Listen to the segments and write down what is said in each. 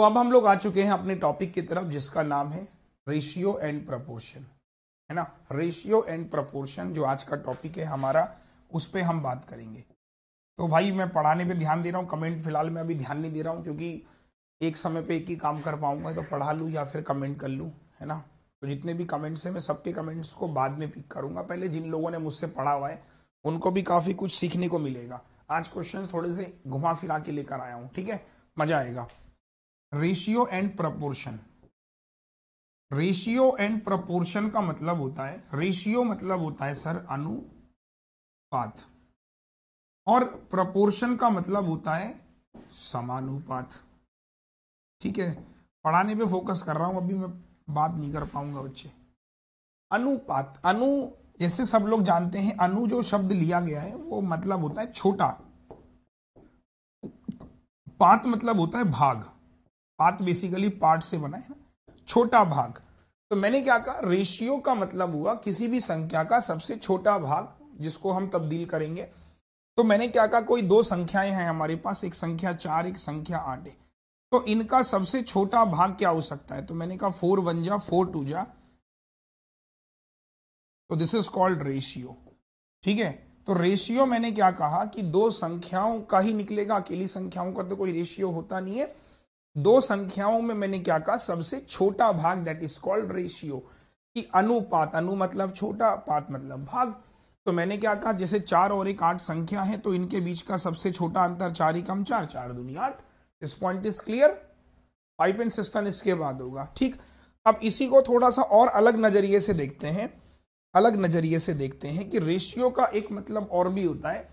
तो अब हम लोग आ चुके हैं अपने टॉपिक की तरफ जिसका नाम है रेशियो एंड प्रपोर्शन है ना रेशियो एंड प्रपोर्शन जो आज का टॉपिक है हमारा उस पर हम बात करेंगे तो भाई मैं पढ़ाने पे ध्यान दे रहा हूँ कमेंट फिलहाल मैं अभी ध्यान नहीं दे रहा हूँ क्योंकि एक समय पे एक ही काम कर पाऊंगा तो पढ़ा लूँ या फिर कमेंट कर लूँ है ना तो जितने भी कमेंट्स हैं मैं सबके कमेंट्स को बाद में पिक करूंगा पहले जिन लोगों ने मुझसे पढ़ा हुआ है उनको भी काफ़ी कुछ सीखने को मिलेगा आज क्वेश्चन थोड़े से घुमा फिरा के लेकर आया हूँ ठीक है मज़ा आएगा ratio and proportion ratio and proportion का मतलब होता है रेशियो मतलब होता है सर अनुपात और प्रपोर्शन का मतलब होता है समानुपात ठीक है पढ़ाने पे फोकस कर रहा हूं अभी मैं बात नहीं कर पाऊंगा बच्चे अनुपात अनु जैसे सब लोग जानते हैं अनु जो शब्द लिया गया है वो मतलब होता है छोटा पात मतलब होता है भाग पात बेसिकली पार्ट से बना है ना छोटा भाग तो मैंने क्या कहा रेशियो का मतलब हुआ किसी भी संख्या का सबसे छोटा भाग जिसको हम तब्दील करेंगे तो मैंने क्या कहा कोई दो संख्याएं हैं हमारे पास एक संख्या चार एक संख्या आठ है तो इनका सबसे छोटा भाग क्या हो सकता है तो मैंने कहा फोर वन जा फोर टू जा तो दिस इज कॉल्ड रेशियो ठीक है तो रेशियो मैंने क्या कहा कि दो संख्याओं का ही निकलेगा अकेली संख्याओं का तो कोई रेशियो होता नहीं है दो संख्याओं में मैंने क्या कहा सबसे छोटा भाग दैट इज कॉल्ड रेशियो कि अनुपात अनु मतलब छोटा पात मतलब भाग तो मैंने क्या कहा जैसे चार और एक आठ संख्या है तो इनके बीच का सबसे छोटा अंतर चार ही कम चार चार दूनी आठ this point is clear pipe and system इसके बाद होगा ठीक अब इसी को थोड़ा सा और अलग नजरिए से देखते हैं अलग नजरिए से देखते हैं कि रेशियो का एक मतलब और भी होता है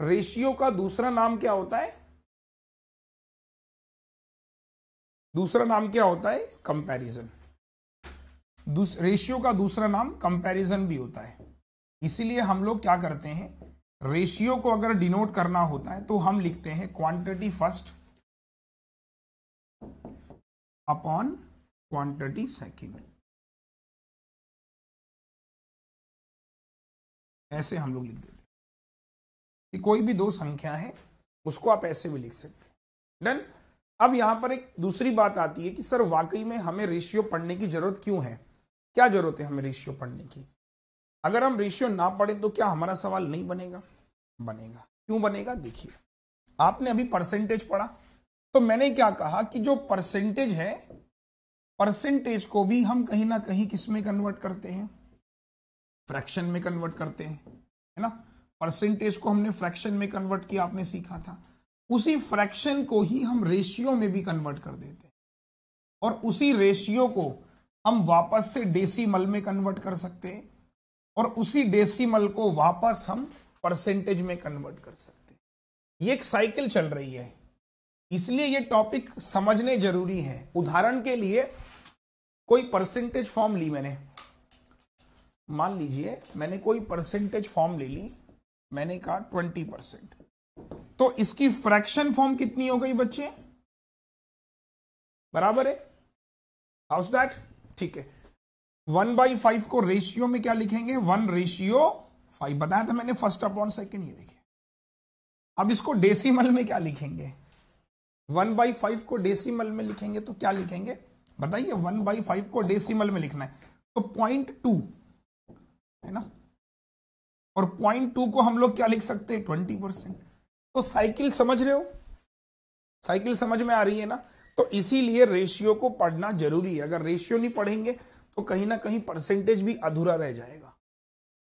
रेशियो का दूसरा नाम क्या होता है दूसरा नाम क्या होता है कंपैरिजन रेशियो का दूसरा नाम कंपैरिजन भी होता है इसीलिए हम लोग क्या करते हैं रेशियो को अगर डिनोट करना होता है तो हम लिखते हैं quantity first upon quantity second ऐसे हम लोग लिख देते हैं कोई भी दो संख्या है उसको आप ऐसे भी लिख सकते हैं डन अब यहां पर एक दूसरी बात आती है कि सर वाकई में हमें रेशियो पढ़ने की ज़रूरत क्यों है क्या ज़रूरत है हमें रेशियो पढ़ने की अगर हम रेशियो ना पढ़े तो क्या हमारा सवाल नहीं बनेगा बनेगा क्यों बनेगा देखिए आपने अभी परसेंटेज पढ़ा तो मैंने क्या कहा कि जो परसेंटेज है परसेंटेज को भी हम कहीं ना कहीं किस में कन्वर्ट करते हैं फ्रैक्शन में कन्वर्ट करते हैं है ना परसेंटेज को हमने फ्रैक्शन में कन्वर्ट किया आपने सीखा था उसी फ्रैक्शन को ही हम रेशियो में भी कन्वर्ट कर देते हैं और उसी रेशियो को हम वापस से डेसीमल में कन्वर्ट कर सकते हैं और उसी डेसीमल को वापस हम परसेंटेज में कन्वर्ट कर सकते हैं ये एक साइकिल चल रही है इसलिए ये टॉपिक समझने जरूरी है उदाहरण के लिए कोई परसेंटेज फॉर्म ली मैंने मान लीजिए मैंने कोई परसेंटेज फॉर्म ले ली मैंने कहा ट्वेंटी परसेंट तो इसकी फ्रैक्शन फॉर्म कितनी हो गई बच्चे बराबर है हाउस दैट ठीक है वन बाई फाइव को रेशियो में क्या लिखेंगे वन रेशियो फाइव बताया था मैंने फर्स्ट अपॉन सेकेंड ये देखिए अब इसको डेसिमल में क्या लिखेंगे वन बाई फाइव को डेसिमल में लिखेंगे तो क्या लिखेंगे बताइए वन बाई फाइव को डेसिमल में लिखना है तो पॉइंट टू है ना और पॉइंट टू को हम लोग क्या लिख सकते हैं ट्वेंटी परसेंट तो साइकिल समझ रहे हो साइकिल समझ में आ रही है ना तो इसीलिए रेशियो को पढ़ना जरूरी है अगर रेशियो नहीं पढ़ेंगे तो कहीं ना कहीं परसेंटेज भी अधूरा रह जाएगा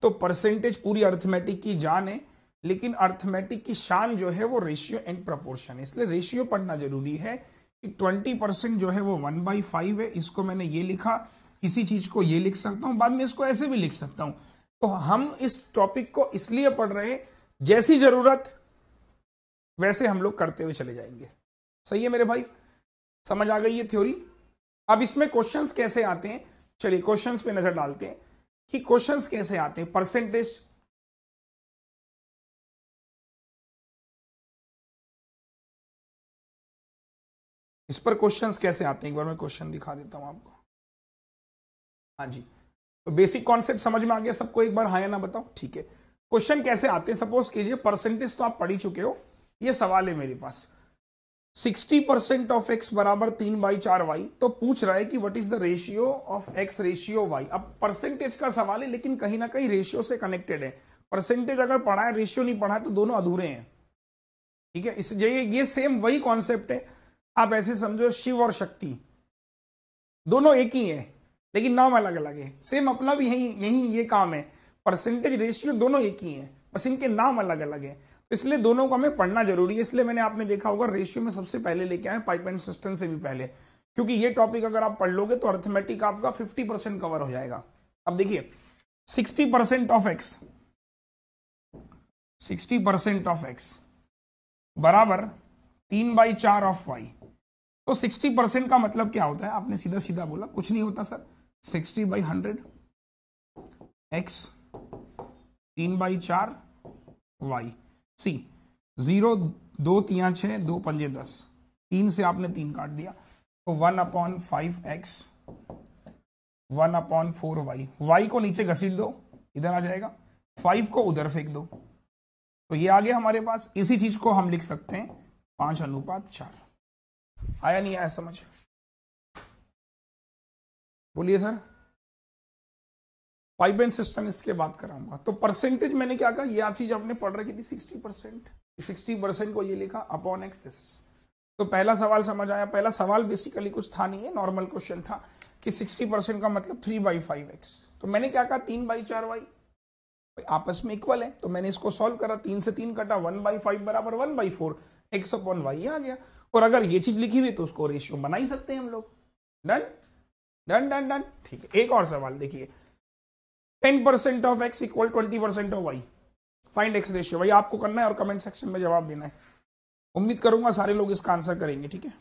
तो परसेंटेज पूरी अर्थमेटिक की जान है लेकिन अर्थमेटिक की शान जो है वो रेशियो एंड प्रपोर्शन है इसलिए रेशियो पढ़ना जरूरी है कि ट्वेंटी परसेंट जो है वो वन बाई फाइव है इसको मैंने ये लिखा इसी चीज को ये लिख सकता हूं बाद में इसको ऐसे भी लिख सकता हूं तो हम इस टॉपिक को इसलिए पढ़ रहे हैं जैसी जरूरत वैसे हम लोग करते हुए चले जाएंगे सही है मेरे भाई समझ आ गई ये थ्योरी अब इसमें क्वेश्चंस कैसे आते हैं चलिए क्वेश्चंस पे नजर डालते हैं कि क्वेश्चंस कैसे आते हैं परसेंटेज इस पर क्वेश्चंस कैसे आते हैं एक बार मैं क्वेश्चन दिखा देता हूं आपको हाँ जी तो बेसिक कॉन्सेप्ट समझ में आ गया सबको एक बार हाया ना बताओ ठीक है क्वेश्चन कैसे आते हैं सपोज कीजिए परसेंटेज तो आप पढ़ी चुके हो ये सवाल है मेरे पास सिक्सटी परसेंट ऑफ एक्स बराबर तीन बाई चार वाई तो पूछ रहा है कि what is the ratio of x ratio y अब परसेंटेज का सवाल है लेकिन कहीं ना कहीं रेशियो से कनेक्टेड है परसेंटेज अगर पढ़ा है रेशियो नहीं पढ़ा है तो दोनों अधूरे हैं ठीक है इस ये ये सेम वही कॉन्सेप्ट है आप ऐसे समझो शिव और शक्ति दोनों एक ही है लेकिन नाम अलग अलग है सेम अपना भी यही यही ये काम है परसेंटेज रेशियो दोनों एक ही है बस इनके नाम अलग अलग है इसलिए दोनों को हमें पढ़ना जरूरी है इसलिए मैंने आपने देखा होगा रेशियो में सबसे पहले लेके आए पाइप एंड सिस्टम से भी पहले क्योंकि ये टॉपिक अगर आप पढ़ लोगे तो अर्थमेटिक आपका 50 परसेंट कवर हो जाएगा अब देखिए 60 percent of x 60 percent of x बराबर तीन बाई चार ऑफ वाई तो 60 परसेंट का मतलब क्या होता है आपने सीधा सीधा बोला कुछ नहीं होता सर 60 बाई हंड्रेड एक्स तीन बाई चार वाई सी जीरो दो तिया छः दो पंजे दस तीन से आपने तीन काट दिया तो one upon five x one upon four y y को नीचे घसीट दो इधर आ जाएगा फाइव को उधर फेंक दो तो ये आ गया हमारे पास इसी चीज को हम लिख सकते हैं पांच अनुपात चार आया नहीं आया समझ बोलिए सर पाइप एंड सिस्टम इसके बात कराऊंगा तो परसेंटेज मैंने क्या कहा ये आप चीज आपने पढ़ रखी थी सिक्सटी परसेंट सिक्सटी परसेंट को ये लिखा अपॉन एक्स दिस तो पहला सवाल समझ आया पहला सवाल बेसिकली कुछ था नहीं है नॉर्मल क्वेश्चन था कि सिक्सटी परसेंट का मतलब थ्री बाई फाइव एक्स तो मैंने क्या कहा तीन बाई चार वाई आपस में इक्वल है तो मैंने इसको सॉल्व करा तीन से तीन कटा वन बाई फाइव बराबर one by four x upon y आ गया और अगर ये चीज लिखी हुई तो उसको रेशियो बना ही सकते हैं हम लोग डन डन डन डन ठीक है एक और सवाल देखिए ten percent of x equal twenty percent of y find x ratio भाई आपको करना है और कमेंट सेक्शन में जवाब देना है उम्मीद करूंगा सारे लोग इसका आंसर करेंगे ठीक है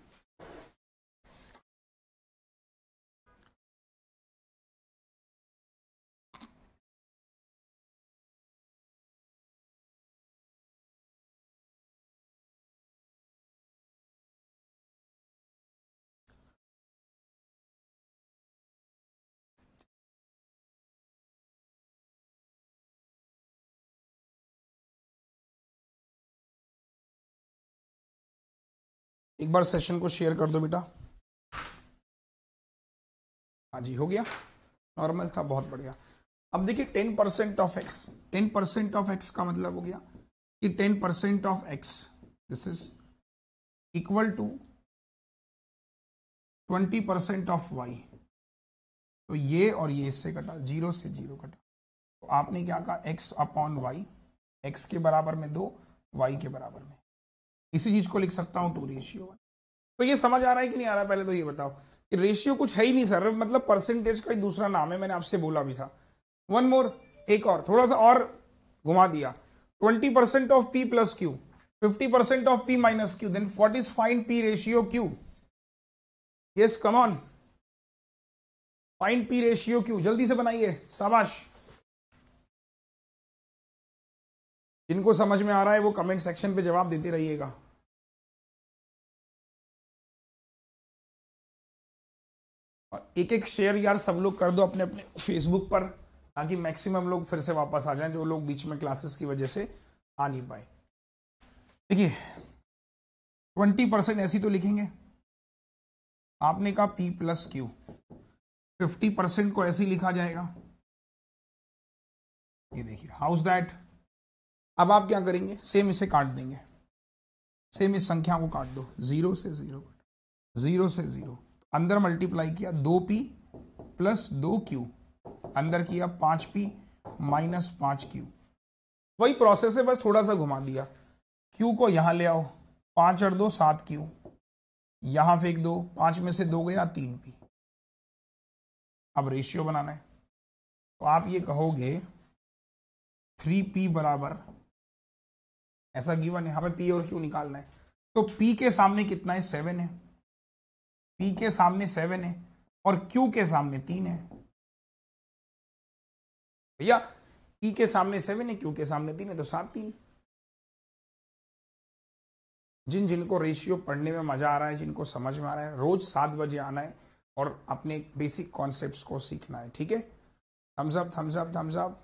एक बार सेशन को शेयर कर दो बेटा हाँ जी हो गया नॉर्मल था बहुत बढ़िया अब देखिए ten percent of x ten percent of x का मतलब हो गया कि ten percent of x this is equal to twenty percent of y तो ये और ये इससे कटा जीरो से जीरो कटा तो आपने क्या कहा एक्स अपॉन वाई एक्स के बराबर में दो वाई के बराबर में इसी चीज़ को लिख सकता हूँ टू रेशियो वन तो ये समझ आ रहा है कि नहीं आ रहा पहले तो ये बताओ कि रेशियो कुछ है ही नहीं सर मतलब परसेंटेज का ही दूसरा नाम है मैंने आपसे बोला भी था वन मोर एक और थोड़ा सा और घुमा दिया twenty percent of p plus q fifty percent of p minus q then what is find p ratio q yes come on find p ratio q जल्दी से बनाइए शाबाश जिनको समझ में आ रहा है वो कमेंट सेक्शन पे जवाब देते रहिएगा और एक एक शेयर यार सब लोग कर दो अपने अपने फेसबुक पर ताकि मैक्सिमम लोग फिर से वापस आ जाएं जो लोग बीच में क्लासेस की वजह से आ नहीं पाए देखिए ट्वेंटी परसेंट ऐसी तो लिखेंगे आपने कहा p plus q fifty percent को ऐसे ही लिखा जाएगा ये देखिए हाउस दैट अब आप क्या करेंगे सेम इसे काट देंगे सेम इस संख्या को काट दो जीरो से जीरो जीरो से जीरो अंदर मल्टीप्लाई किया दो पी प्लस दो क्यू अंदर किया पांच पी माइनस पांच क्यू वही प्रोसेस है बस थोड़ा सा घुमा दिया क्यू को यहां ले आओ पांच और दो सात क्यू यहां फेंक दो पांच में से दो गया तीन पी अब रेशियो बनाना है तो आप ये कहोगे थ्री पी बराबर ऐसा गिवन है हमें पी और क्यू निकालना है तो पी के सामने कितना है सेवन है पी के सामने सेवन है और क्यू के सामने तीन है भैया पी के सामने सेवन है क्यू के सामने तीन है तो सात तीन जिन जिनको रेशियो पढ़ने में मजा आ रहा है जिनको समझ में आ रहा है रोज सात बजे आना है और अपने बेसिक कॉन्सेप्ट्स को सीखना है ठीक है thumbs up thumbs up thumbs up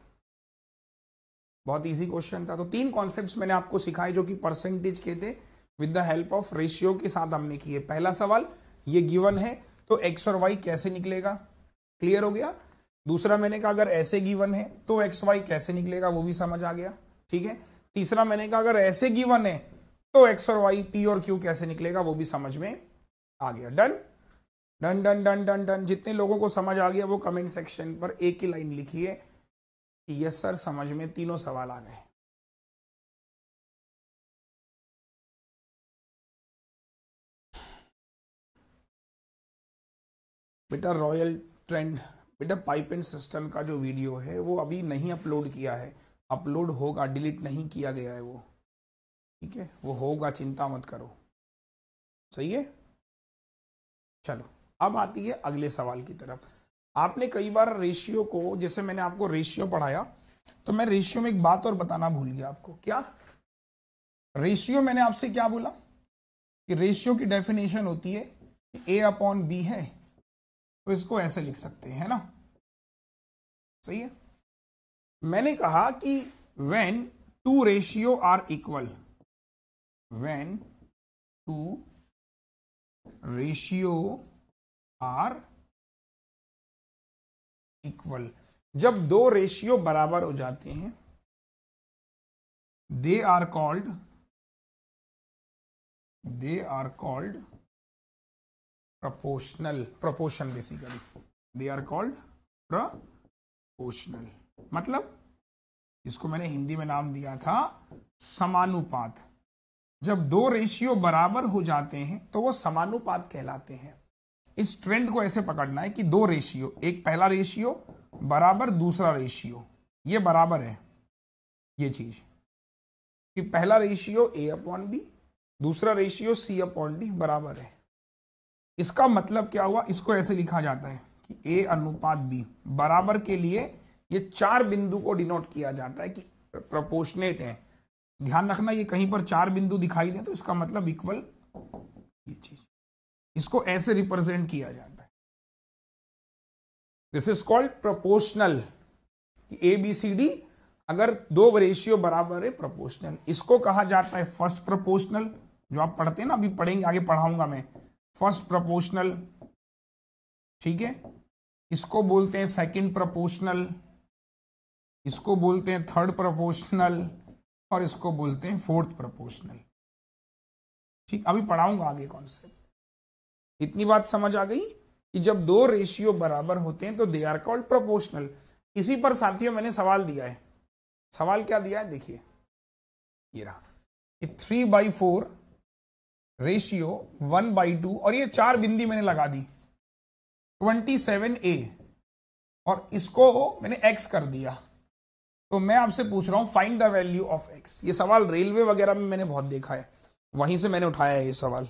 बहुत इजी क्वेश्चन था तो तीन कॉन्सेप्ट्स मैंने आपको सिखाए जो कि परसेंटेज के थे with the help of ratio के साथ हमने किए पहला सवाल ये गिवन है तो एक्स और वाई कैसे निकलेगा क्लियर हो गया दूसरा मैंने कहा अगर ऐसे गिवन है तो एक्स वाई कैसे निकलेगा वो भी समझ आ गया ठीक है तीसरा मैंने कहा अगर ऐसे गिवन है तो एक्स और वाई पी और क्यू कैसे निकलेगा वो भी समझ में आ गया done done done done done done जितने लोगों को समझ आ गया वो कमेंट सेक्शन पर एक ही लाइन लिखिए यस सर समझ में तीनों सवाल आ गए बेटा रॉयल ट्रेंड बेटा पाइप एंड सिस्टम का जो वीडियो है वो अभी नहीं अपलोड किया है अपलोड होगा डिलीट नहीं किया गया है वो ठीक है वो होगा चिंता मत करो सही है चलो अब आती है अगले सवाल की तरफ आपने कई बार रेशियो को जैसे मैंने आपको रेशियो पढ़ाया तो मैं रेशियो में एक बात और बताना भूल गया आपको क्या रेशियो मैंने आपसे क्या बोला कि रेशियो की डेफिनेशन होती है ए अपॉन बी है तो इसको ऐसे लिख सकते हैं ना सही है मैंने कहा कि when two ratio are equal when two ratio are equal जब दो रेशियो बराबर हो जाते हैं they are called they are called proportional proportion basically they are called proportional मतलब इसको मैंने हिंदी में नाम दिया था समानुपात जब दो रेशियो बराबर हो जाते हैं तो वो समानुपात कहलाते हैं इस ट्रेंड को ऐसे पकड़ना है कि दो रेशियो एक पहला रेशियो बराबर दूसरा रेशियो ये बराबर है ये चीज कि पहला रेशियो ए अपॉन बी दूसरा रेशियो सी अपॉन डी बराबर है इसका मतलब क्या हुआ इसको ऐसे लिखा जाता है कि ए अनुपात बी बराबर के लिए ये चार बिंदु को डिनोट किया जाता है कि प्रोपोर्शनेट है ध्यान रखना ये कहीं पर चार बिंदु दिखाई दे तो इसका मतलब इक्वल ये चीज इसको ऐसे रिप्रेजेंट किया जाता है this is called proportional A B C D अगर दो रेशियो बराबर है प्रोपोर्शनल इसको कहा जाता है फर्स्ट प्रोपोर्शनल जो आप पढ़ते हैं ना अभी पढ़ेंगे आगे पढ़ाऊंगा मैं फर्स्ट प्रोपोर्शनल ठीक है इसको बोलते हैं सेकंड प्रोपोर्शनल इसको बोलते हैं थर्ड प्रोपोर्शनल और इसको बोलते हैं फोर्थ प्रोपोर्शनल ठीक अभी पढ़ाऊंगा आगे कॉन्सेप्ट इतनी बात समझ आ गई कि जब दो रेशियो बराबर होते हैं तो दे आर कॉल्ड प्रोपोर्शनल इसी पर साथियों मैंने सवाल दिया है सवाल क्या दिया है देखिए ये रहा कि three by four ratio one by two और ये चार बिंदी मैंने लगा दी ट्वेंटी सेवन ए और इसको मैंने एक्स कर दिया तो मैं आपसे पूछ रहा हूं find the value of x ये सवाल रेलवे वगैरह में मैंने बहुत देखा है वहीं से मैंने उठाया है ये सवाल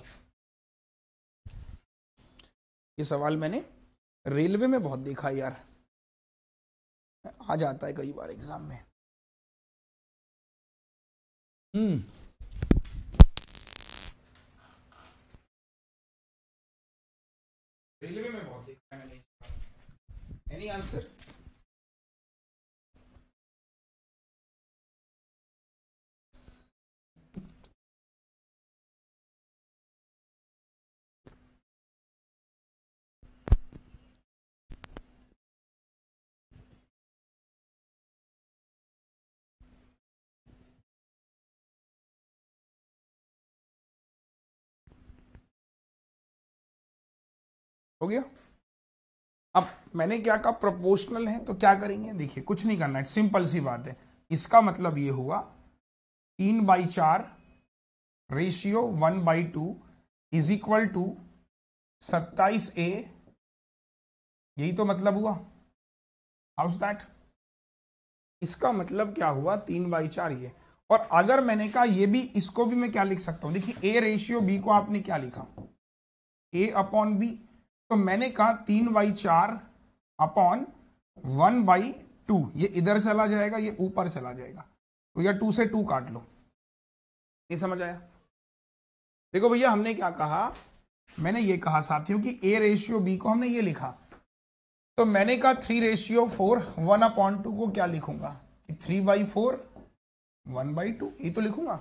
ये सवाल मैंने रेलवे में बहुत देखा यार आ जाता है कई बार एग्जाम में हम्म रेलवे में बहुत देखा है मैंने एनी आंसर हो गया अब मैंने क्या कहा प्रोपोर्शनल है तो क्या करेंगे देखिए कुछ नहीं करना है सिंपल सी बात है इसका मतलब ये हुआ तीन बाई चार ratio one by two is equal to सत्ताईस ए यही तो मतलब हुआ हाउस दैट इसका मतलब क्या हुआ तीन बाई चार ये और अगर मैंने कहा ये भी इसको भी मैं क्या लिख सकता हूं देखिए ए रेशियो बी को आपने क्या लिखा ए अपॉन बी तो मैंने कहा तीन बाई चार अपॉन वन बाई टू ये इधर चला जाएगा ये ऊपर चला जाएगा तो या टू से टू काट लो ये समझ आया देखो भैया हमने क्या कहा मैंने ये कहा साथियों कि ए रेशियो बी को हमने ये लिखा तो मैंने कहा three ratio four one upon two को क्या लिखूंगा three by four one by two ये तो लिखूंगा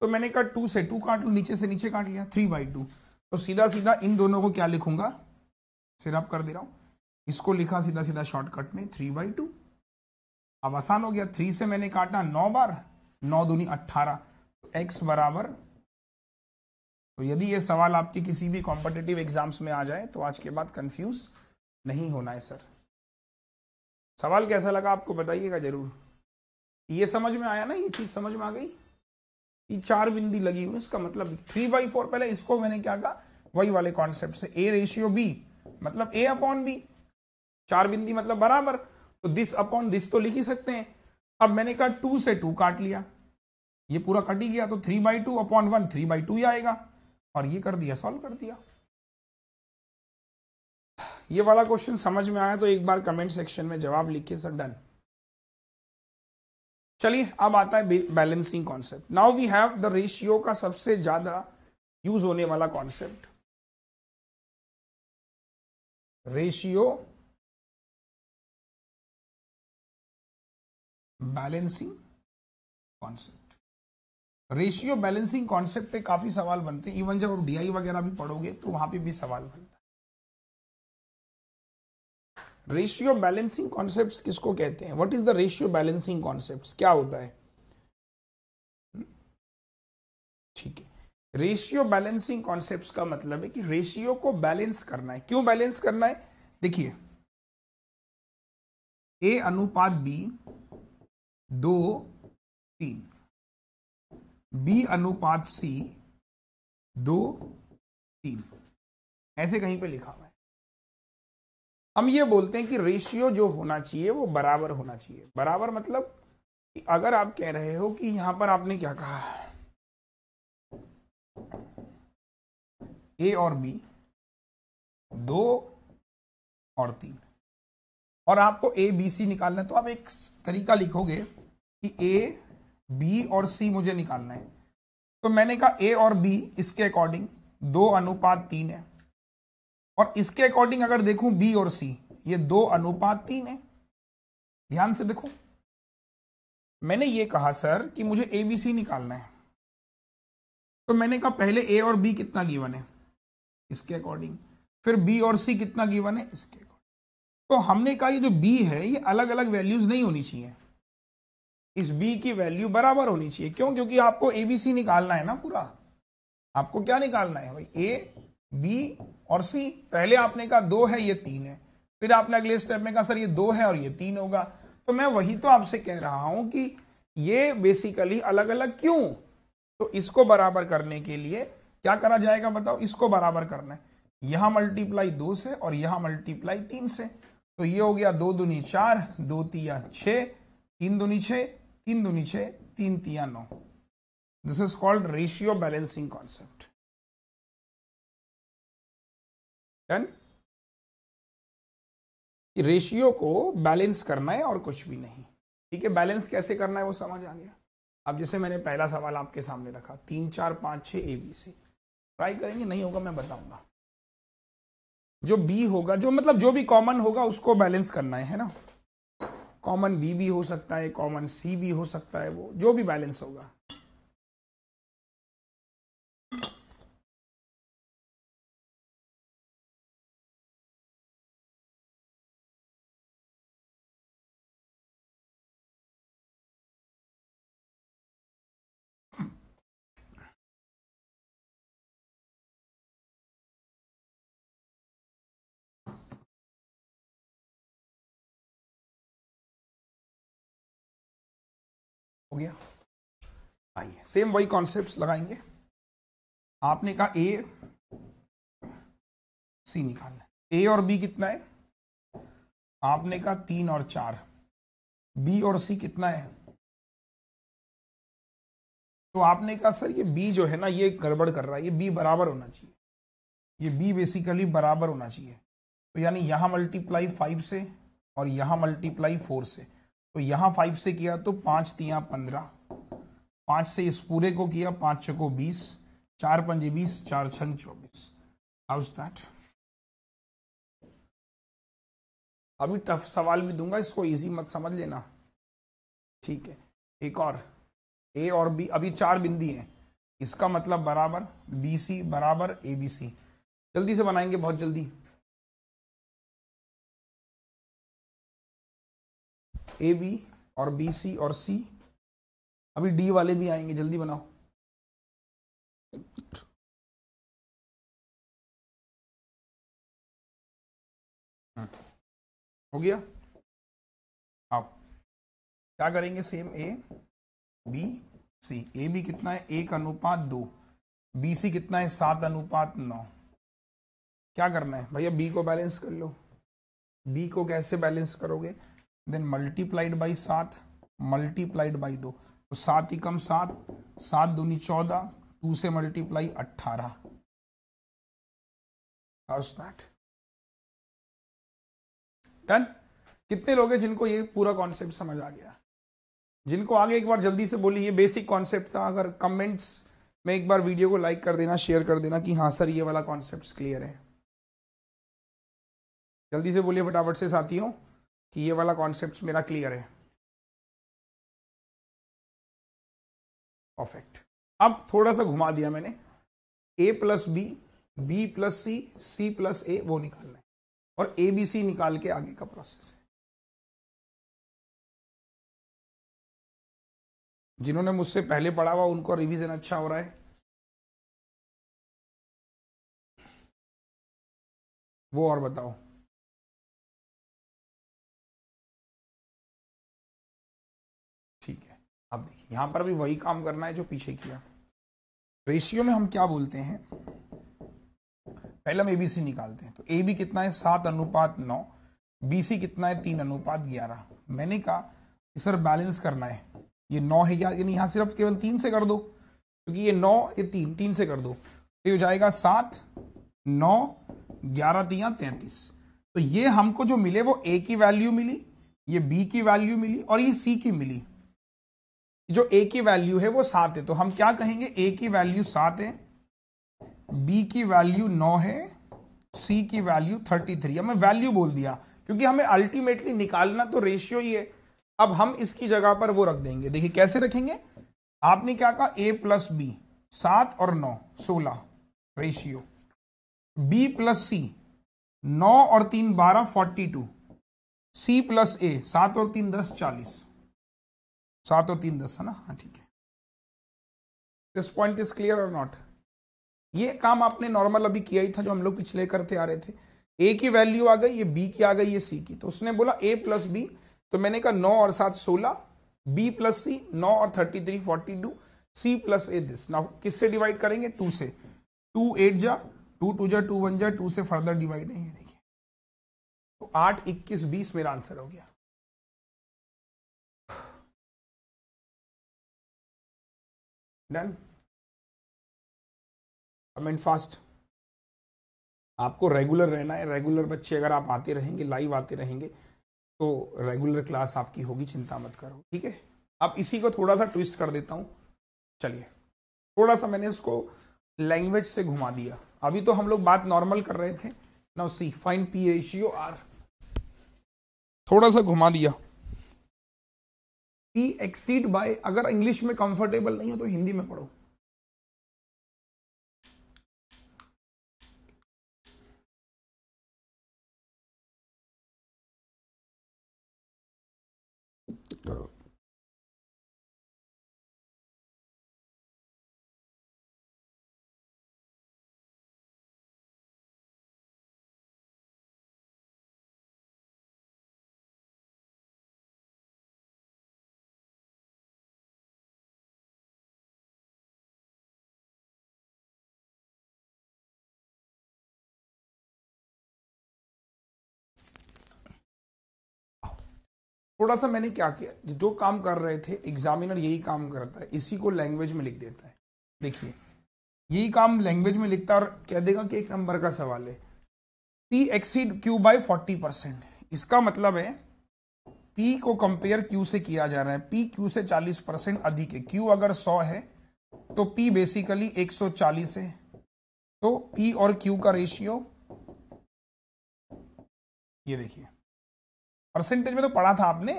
तो मैंने कहा टू से टू काट लो नीचे से नीचे काट लिया थ्री बाई टू तो सीधा सीधा इन दोनों को क्या लिखूंगा सिरअप कर दे रहा हूं इसको लिखा सीधा सीधा शॉर्टकट में थ्री बाई टू अब आसान हो गया थ्री से मैंने काटा नौ बार नौ दूनी अट्ठारह तो एक्स बराबर तो यदि ये सवाल आपके किसी भी कॉम्पिटेटिव एग्जाम्स में आ जाए तो आज के बाद कंफ्यूज नहीं होना है सर सवाल कैसा लगा आपको बताइएगा जरूर ये समझ में आया ना ये चीज़ समझ में आ गई ये चार बिंदी लगी हुई इसका मतलब थ्री बाई फोर पहले इसको मैंने क्या कहा वही वाले कॉन्सेप्ट से ए रेशियो बी मतलब ए अपॉन बी चार बिंदी मतलब बराबर तो दिस अपॉन दिस तो लिख ही सकते हैं अब मैंने कहा टू से टू काट लिया ये पूरा कट ही गया तो three by two upon one three by two ही आएगा और ये कर दिया सॉल्व कर दिया ये वाला क्वेश्चन समझ में आया तो एक बार कमेंट सेक्शन में जवाब लिखिए सर डन चलिए अब आता है balancing concept now we have the ratio का सबसे ज्यादा यूज होने वाला concept ratio balancing concept ratio balancing concept पे काफी सवाल बनते हैं इवन जब आप डीआई वगैरह भी पढ़ोगे तो वहां पे भी सवाल बनते रेशियो बैलेंसिंग कॉन्सेप्ट किसको कहते हैं what is the ratio balancing concept क्या होता है हम्म? ठीक है रेशियो बैलेंसिंग कॉन्सेप्ट का मतलब है कि रेशियो को बैलेंस करना है क्यों बैलेंस करना है देखिए ए अनुपात बी दो तीन बी अनुपात सी दो तीन ऐसे कहीं पे लिखा हुआ है हम ये बोलते हैं कि रेशियो जो होना चाहिए वो बराबर होना चाहिए बराबर मतलब अगर आप कह रहे हो कि यहां पर आपने क्या कहा ए और बी दो और तीन और आपको ए बी सी निकालना है तो आप एक तरीका लिखोगे कि ए बी और सी मुझे निकालना है तो मैंने कहा ए और बी इसके अकॉर्डिंग दो अनुपात तीन है और इसके अकॉर्डिंग अगर देखूं बी और सी ये दो अनुपात तीन है ध्यान से देखो मैंने ये कहा सर कि मुझे ए बी सी निकालना है तो मैंने कहा पहले ए और बी कितना गिवन है इसके अकॉर्डिंग फिर बी और सी कितना गिवन है इसके अकॉर्डिंग तो हमने कहा ये जो बी है ये अलग अलग वैल्यूज नहीं होनी चाहिए इस बी की वैल्यू बराबर होनी चाहिए क्यों क्योंकि आपको ए बी सी निकालना है ना पूरा आपको क्या निकालना है भाई ए बी और सी पहले आपने कहा दो है ये तीन है फिर आपने अगले स्टेप में कहा सर ये दो है और ये तीन होगा तो मैं वही तो आपसे कह रहा हूं कि ये बेसिकली अलग अलग क्यों तो इसको बराबर करने के लिए क्या करा जाएगा बताओ इसको बराबर करना है यहां मल्टीप्लाई दो से और यहां मल्टीप्लाई तीन से तो ये हो गया दो दुनी चार दो तिया छ तीन दुनी छ तीन दुनी छ तीन तिया नौ this is called ratio balancing concept done ratio को बैलेंस करना है और कुछ भी नहीं ठीक है बैलेंस कैसे करना है वो समझ आ गया अब जैसे मैंने पहला सवाल आपके सामने रखा तीन चार पाँच छः ए बी सी ट्राई करेंगे नहीं होगा मैं बताऊंगा जो बी होगा जो मतलब जो भी कॉमन होगा उसको बैलेंस करना है है ना कॉमन बी भी हो सकता है कॉमन सी भी हो सकता है वो जो भी बैलेंस होगा गया आइए सेम वही कॉन्सेप्ट लगाएंगे आपने कहा ए सी निकालना ए और बी कितना है आपने कहा तीन और चार बी और सी कितना है तो आपने कहा सर ये बी जो है ना ये गड़बड़ कर रहा है ये बी बराबर होना चाहिए ये बी बेसिकली बराबर होना चाहिए तो यानी यहां मल्टीप्लाई फाइव से और यहां मल्टीप्लाई फोर से तो यहां फाइव से किया तो पांच तिया पंद्रह पांच से इस पूरे को किया पांच छको बीस चार पंजे बीस चार छन चौबीस हाउस दैट अभी टफ सवाल भी दूंगा इसको इजी मत समझ लेना ठीक है एक और ए और बी अभी चार बिंदी है इसका मतलब बराबर बी सी बराबर ए बी सी जल्दी से बनाएंगे बहुत जल्दी ए बी और बी सी और सी अभी डी वाले भी आएंगे जल्दी बनाओ हम्म। हो गया आओ क्या करेंगे same A B C A B कितना है एक अनुपात दो बी सी कितना है सात अनुपात नौ क्या करना है भैया बी को बैलेंस कर लो बी को कैसे बैलेंस करोगे देन मल्टीप्लाइड बाई सात मल्टीप्लाइड बाई दो तो सात एकम सात सात दूनी चौदह टू से मल्टीप्लाई अट्ठारह डन कितने लोग हैं जिनको ये पूरा कॉन्सेप्ट समझ आ गया जिनको आगे एक बार जल्दी से बोली ये बेसिक कॉन्सेप्ट था अगर कमेंट्स में एक बार वीडियो को लाइक कर देना शेयर कर देना कि हाँ सर ये वाला कॉन्सेप्ट क्लियर है जल्दी से बोलिए फटाफट से साथियों कि ये वाला कॉन्सेप्ट मेरा क्लियर है परफेक्ट अब थोड़ा सा घुमा दिया मैंने A plus B B plus C C plus A वो निकालना है और ए बी सी निकाल के आगे का प्रोसेस है जिन्होंने मुझसे पहले पढ़ा हुआ उनको रिवीजन अच्छा हो रहा है वो और बताओ अब देखिए यहां पर भी वही काम करना है जो पीछे किया रेशियो में हम क्या बोलते हैं पहले हम एबीसी निकालते हैं तो ए बी कितना है सात अनुपात नौ बी सी कितना है तीन अनुपात ग्यारह मैंने कहा सर बैलेंस करना है ये नौ है या यानी यहां सिर्फ केवल तीन से कर दो क्योंकि ये नौ ये तीन तीन से कर दो तो हो जाएगा सात नौ ग्यारह तीन तैतीस तो ये हमको जो मिले वो ए की वैल्यू मिली ये बी की वैल्यू मिली और ये सी की मिली जो ए की वैल्यू है वो सात है तो हम क्या कहेंगे ए की वैल्यू सात है बी की वैल्यू नौ है सी की वैल्यू थर्टी थ्री हमें वैल्यू बोल दिया क्योंकि हमें अल्टीमेटली निकालना तो रेशियो ही है अब हम इसकी जगह पर वो रख देंगे देखिए कैसे रखेंगे आपने क्या कहा ए प्लस बी सात और नौ सोलह रेशियो बी प्लस सी नौ और तीन बारह forty two C plus A सात और तीन दस चालीस सात और तीन दस है ना हाँ ठीक है दिस पॉइंट इज क्लियर और नॉट ये काम आपने नॉर्मल अभी किया ही था जो हम लोग पिछले करते आ रहे थे ए की वैल्यू आ गई ये बी की आ गई ये सी की तो उसने बोला ए प्लस बी तो मैंने कहा नौ और सात सोलह बी प्लस सी नौ और thirty three forty two C plus A this ना किससे डिवाइड करेंगे टू से टू एट जा टू टू जा टू वन जा टू से फर्दर डिवाइड नहीं है देखिए तो आठ इक्कीस बीस मेरा आंसर हो गया डन कमेंट फास्ट आपको रेगुलर रहना है रेगुलर बच्चे अगर आप आते रहेंगे लाइव आते रहेंगे तो रेगुलर क्लास आपकी होगी चिंता मत करो ठीक है अब इसी को थोड़ा सा ट्विस्ट कर देता हूँ चलिए थोड़ा सा मैंने उसको लैंग्वेज से घुमा दिया अभी तो हम लोग बात नॉर्मल कर रहे थे नाउ सी फाइन पी एशियो आर थोड़ा सा घुमा दिया ही एक्सीड बाय अगर इंग्लिश में कंफर्टेबल नहीं हो तो हिंदी में पढ़ो तो थोड़ा सा मैंने क्या किया जो काम कर रहे थे एग्जामिनर यही काम करता है इसी को लैंग्वेज में लिख देता है देखिए यही काम लैंग्वेज में लिखता और कह देगा कि एक नंबर का सवाल है p exceed q by forty percent इसका मतलब है पी को कंपेयर क्यू से किया जा रहा है पी क्यू से चालीस परसेंट अधिक है क्यू अगर सौ है तो पी बेसिकली एक सौ चालीस है तो पी और क्यू का रेशियो ये देखिए परसेंटेज में तो पढ़ा था आपने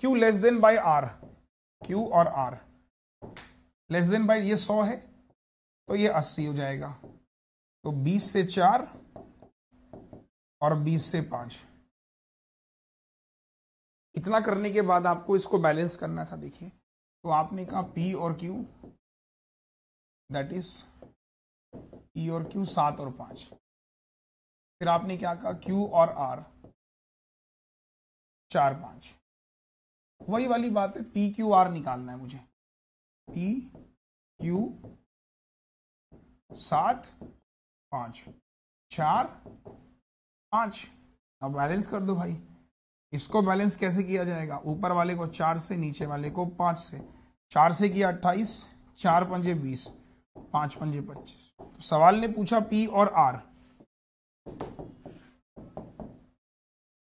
q less than by r q और आर लेस देन बाय ये सौ है तो ये अस्सी हो जाएगा तो बीस से चार और बीस से पांच इतना करने के बाद आपको इसको बैलेंस करना था देखिए तो आपने कहा पी और क्यू दैट इज P और क्यू सात और पांच फिर आपने क्या कहा क्यू और आर चार पांच वही वाली बात है पी क्यू आर निकालना है मुझे पी क्यू सात पांच चार पांच अब बैलेंस कर दो भाई इसको बैलेंस कैसे किया जाएगा ऊपर वाले को चार से नीचे वाले को पांच से चार से किया अट्ठाईस चार पंजे बीस पांच पंजे पच्चीस तो सवाल ने पूछा पी और आर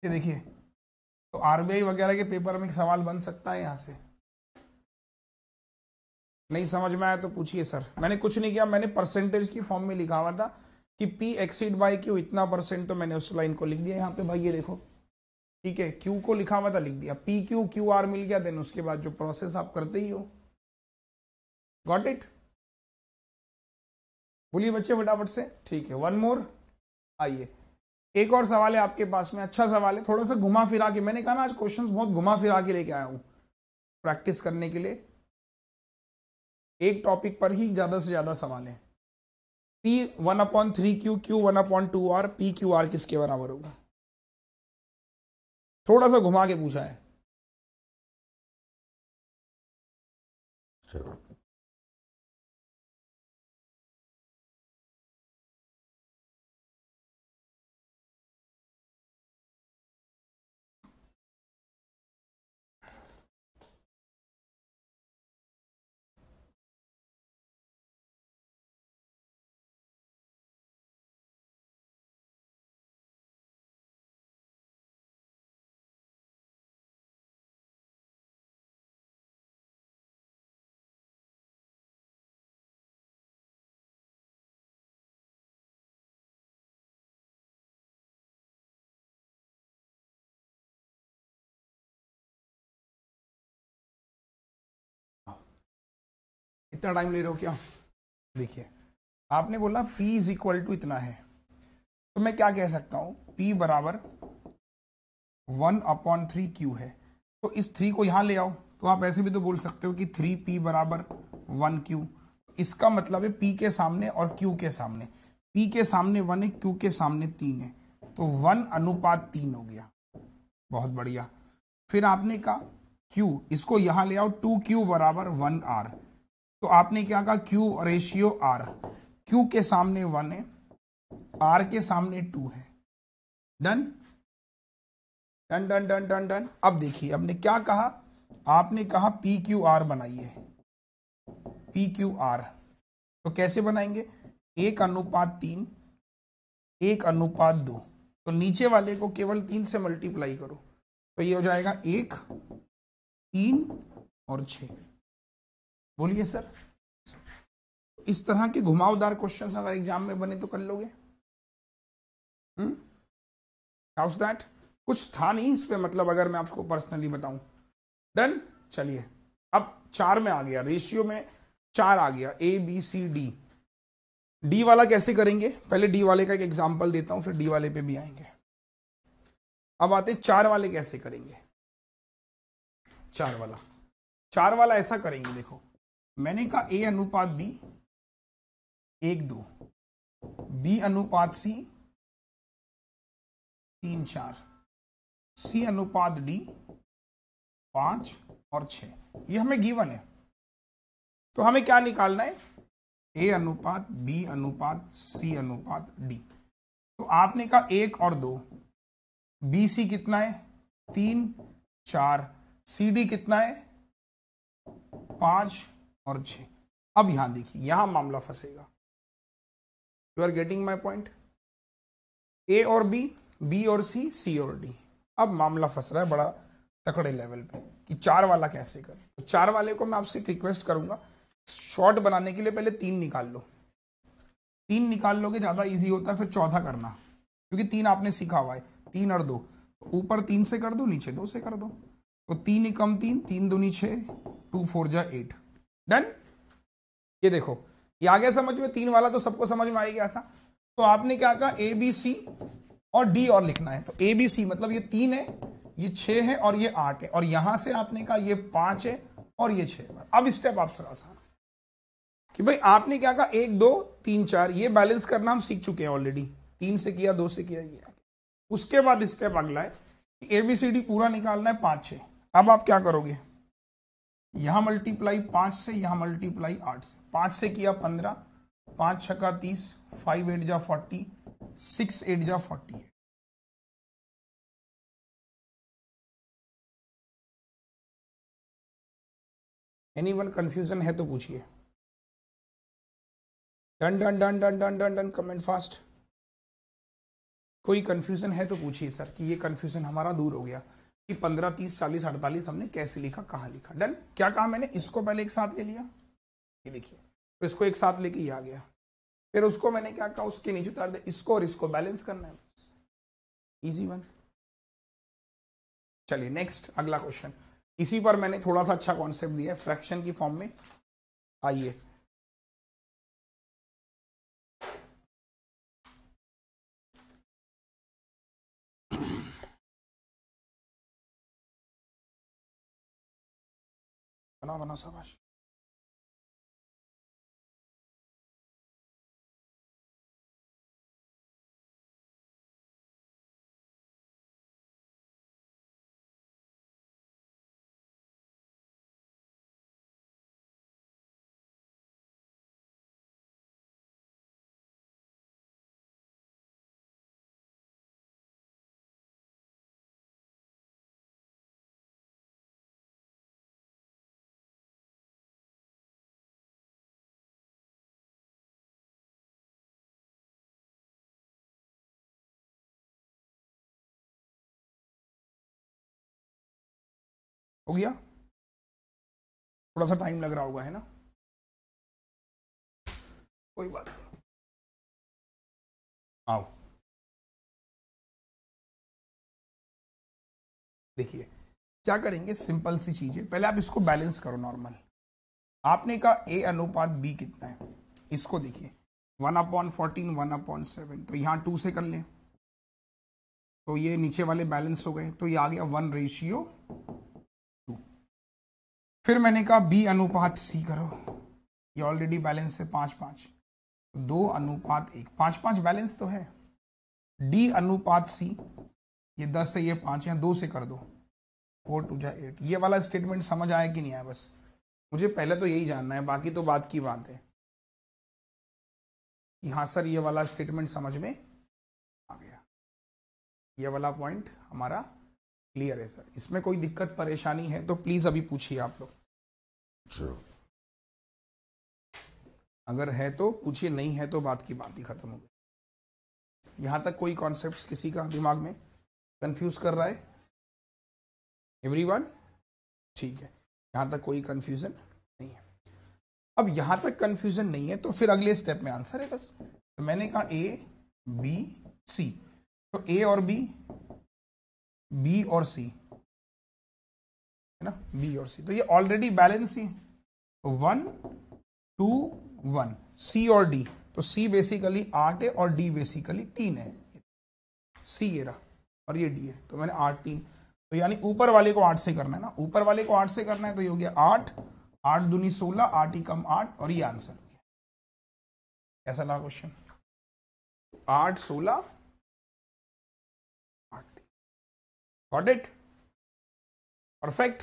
ये देखिए तो आरबीआई वगैरह के पेपर में सवाल बन सकता है यहां से नहीं समझ में आया तो पूछिए सर मैंने कुछ नहीं किया मैंने परसेंटेज की फॉर्म में लिखा हुआ था कि पी एक्सीड बाई क्यू इतना परसेंट तो मैंने उस लाइन को लिख दिया यहाँ पे भाई ये देखो ठीक है क्यू को लिखा हुआ था लिख दिया पी क्यू क्यू आर मिल गया देन उसके बाद जो प्रोसेस आप करते ही हो गॉट इट बोलिए बच्चे फटाफट से ठीक है वन मोर आइए एक और सवाल है आपके पास में अच्छा सवाल है थोड़ा सा घुमा फिरा के मैंने कहा ना आज क्वेश्चन बहुत घुमा फिरा के लेके आया हूं प्रैक्टिस करने के लिए एक टॉपिक पर ही ज़्यादा से ज़्यादा सवाल है p one upon three q q one upon two r p q r किसके बराबर होगा थोड़ा सा घुमा के पूछा है इतना टाइम ले रहे हो क्या देखिए आपने बोला P इज इक्वल टू इतना है तो मैं क्या कह सकता हूं P बराबर वन अपॉन थ्री क्यू है तो इस थ्री को यहां ले आओ तो आप ऐसे भी तो बोल सकते हो कि थ्री पी बराबर वन क्यू इसका मतलब है P के सामने और क्यू के सामने पी के सामने वन है क्यू के सामने तीन है तो वन अनुपात तीन हो गया बहुत बढ़िया फिर आपने कहा क्यू इसको यहां ले आओ टू क्यू बराबर वन आर तो आपने क्या कहा क्यू रेशियो आर क्यू के सामने वन है आर के सामने टू है done done done done done done अब देखिए आपने क्या कहा आपने कहा पी क्यू आर बनाइए पी क्यू आर तो कैसे बनाएंगे एक अनुपात तीन एक अनुपात दो तो नीचे वाले को केवल तीन से मल्टीप्लाई करो तो ये हो जाएगा एक तीन और छः बोलिए सर इस तरह के घुमावदार क्वेश्चंस अगर एग्जाम में बने तो कर लोगे हाउस हम्म? दैट कुछ था नहीं इस पे मतलब अगर मैं आपको पर्सनली बताऊं डन चलिए अब चार में आ गया रेशियो में चार आ गया A B C D D वाला कैसे करेंगे पहले डी वाले का एक एग्जाम्पल देता हूं फिर डी वाले पे भी आएंगे अब आते चार वाले कैसे करेंगे चार वाला चार वाला ऐसा करेंगे देखो मैंने कहा ए अनुपात बी एक दो बी अनुपात सी तीन चार सी अनुपात डी पांच और छ ये हमें गिवन है तो हमें क्या निकालना है ए अनुपात बी अनुपात सी अनुपात डी तो आपने कहा एक और दो बी सी कितना है तीन चार सी डी कितना है पांच और छ अब यहां देखिए यहां मामला फंसेगा you are getting my point A और बी बी और सी सी और डी अब मामला फंस रहा है बड़ा तकड़े लेवल पे कि चार वाला कैसे करें तो चार वाले को मैं आपसे रिक्वेस्ट करूंगा शॉर्ट बनाने के लिए पहले तीन निकाल लो तीन निकाल लोगे ज़्यादा इजी होता है फिर चौथा करना क्योंकि तीन आपने सीखा हुआ है तीन और दो तो ऊपर तीन से कर दो नीचे दो से कर दो तो तीन एकम तीन तीन दूनी छः टू फोर जा एट डन ये देखो ये आ गया समझ में तीन वाला तो सबको समझ में आ गया था तो आपने क्या कहा ए बी सी और डी और लिखना है तो ए बी सी मतलब ये तीन है ये छह है और ये आठ है और यहां से आपने कहा ये पांच है और ये छह अब स्टेप आप सरा सारा कि भाई आपने क्या कहा एक दो तीन चार ये बैलेंस करना हम सीख चुके हैं ऑलरेडी तीन से किया दो से किया ये उसके बाद स्टेप अगला है एबीसीडी पूरा निकालना है पांच छः अब आप क्या करोगे यहां मल्टीप्लाई पांच से यहां मल्टीप्लाई आठ से पांच से किया पंद्रह छ का तीस फाइव एट जा फोर्टी सिक्स एट जा forty eight any one confusion है तो पूछिए done done done done done done done comment fast कोई कंफ्यूजन है तो पूछिए सर कि ये कंफ्यूजन हमारा दूर हो गया कि पंद्रह तीस चालीस अड़तालीस हमने कैसे लिखा कहाँ लिखा डन क्या कहा मैंने इसको पहले एक साथ ले लिया ये देखिए तो इसको एक साथ लेके ये आ गया फिर उसको मैंने क्या कहा उसके नीचे उतार दिया इसको और इसको बैलेंस करना है बस इजी वन चलिए नेक्स्ट अगला क्वेश्चन इसी पर मैंने थोड़ा सा अच्छा कॉन्सेप्ट दिया है फ्रैक्शन की फॉर्म में आइए Nova nossa abaixo. हो गया थोड़ा सा टाइम लग रहा होगा है ना कोई बात नहीं आओ देखिए क्या करेंगे सिंपल सी चीजें पहले आप इसको बैलेंस करो नॉर्मल आपने कहा ए अनुपात बी कितना है इसको देखिए one upon fourteen one upon seven तो यहां टू से कर लें तो ये नीचे वाले बैलेंस हो गए तो ये आ गया वन रेशियो फिर मैंने कहा बी अनुपात सी करो ये ऑलरेडी बैलेंस है पांच पांच दो अनुपात एक पांच पांच बैलेंस तो है डी अनुपात सी ये दस है ये पांच है दो से कर दो फोर टू जै एट ये वाला स्टेटमेंट समझ आया कि नहीं आया बस मुझे पहले तो यही जानना है बाकी तो बात की बात है कि हाँ सर ये वाला स्टेटमेंट समझ में आ गया ये वाला पॉइंट हमारा क्लियर है सर इसमें कोई दिक्कत परेशानी है तो प्लीज़ अभी पूछिए आप लोग अगर है तो पूछिए नहीं है तो बात की बात ही खत्म हो गई यहां तक कोई कॉन्सेप्ट किसी का दिमाग में कंफ्यूज कर रहा है एवरीवन ठीक है यहां तक कोई कंफ्यूजन नहीं है अब यहां तक कंफ्यूजन नहीं है तो फिर अगले स्टेप में आंसर है बस तो मैंने कहा ए बी सी तो ए और बी बी और सी है ना बी और सी तो ये ऑलरेडी बैलेंस ही वन टू वन सी और डी तो सी बेसिकली आठ है और डी बेसिकली तीन है सी ये रहा और ये डी है तो मैंने आठ तीन तो यानी ऊपर वाले को आठ से करना है ना ऊपर वाले को आठ से करना है तो ये हो गया आठ आठ दूनी सोलह आठ ही कम आठ और ये आंसर हो गया लगा क्वेश्चन आठ सोलह आठ गॉट इट परफेक्ट